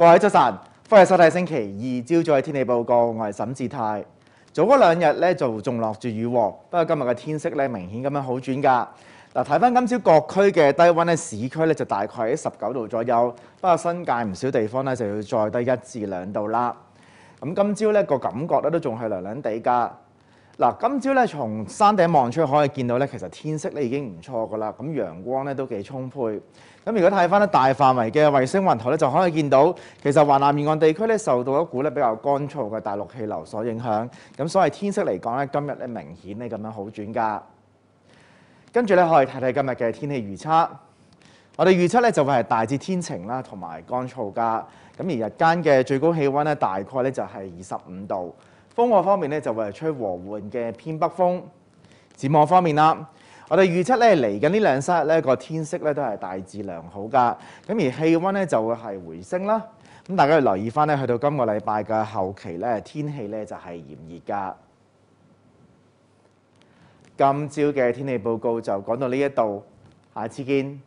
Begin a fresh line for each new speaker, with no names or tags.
各位早晨，歡迎收睇星期二朝早嘅天氣報告，我係沈志泰。早嗰兩日咧就仲落住雨，不過今日嘅天色咧明顯咁樣好轉噶。嗱，睇翻今朝各區嘅低温咧，市區咧就大概喺十九度左右，不過新界唔少地方咧就要再低一至兩度啦。咁今朝咧個感覺咧都仲係涼涼地噶。嗱，今朝咧從山頂望出去可以見到咧，其實天色咧已經唔錯噶啦，咁陽光咧都幾充沛。咁如果睇翻咧大範圍嘅衛星雲圖咧，就可以見到其實華南沿岸地區咧受到一股咧比較乾燥嘅大陸氣流所影響。咁所以天色嚟講咧，今日咧明顯咧咁樣好轉噶。跟住咧可以睇睇今日嘅天氣預測。我哋預測咧就會係大致天晴啦，同埋乾燥噶。咁而日間嘅最高氣温咧大概咧就係二十五度。風浪方面咧，就會吹和緩嘅偏北風。展望方面啦，我哋預測咧嚟緊呢兩三日咧個天色咧都係大致良好噶。咁而氣温咧就會係回升啦。咁大家要留意翻咧，去到今個禮拜嘅後期咧，天氣咧就係炎熱噶。今朝嘅天氣報告就講到呢一度，下次見。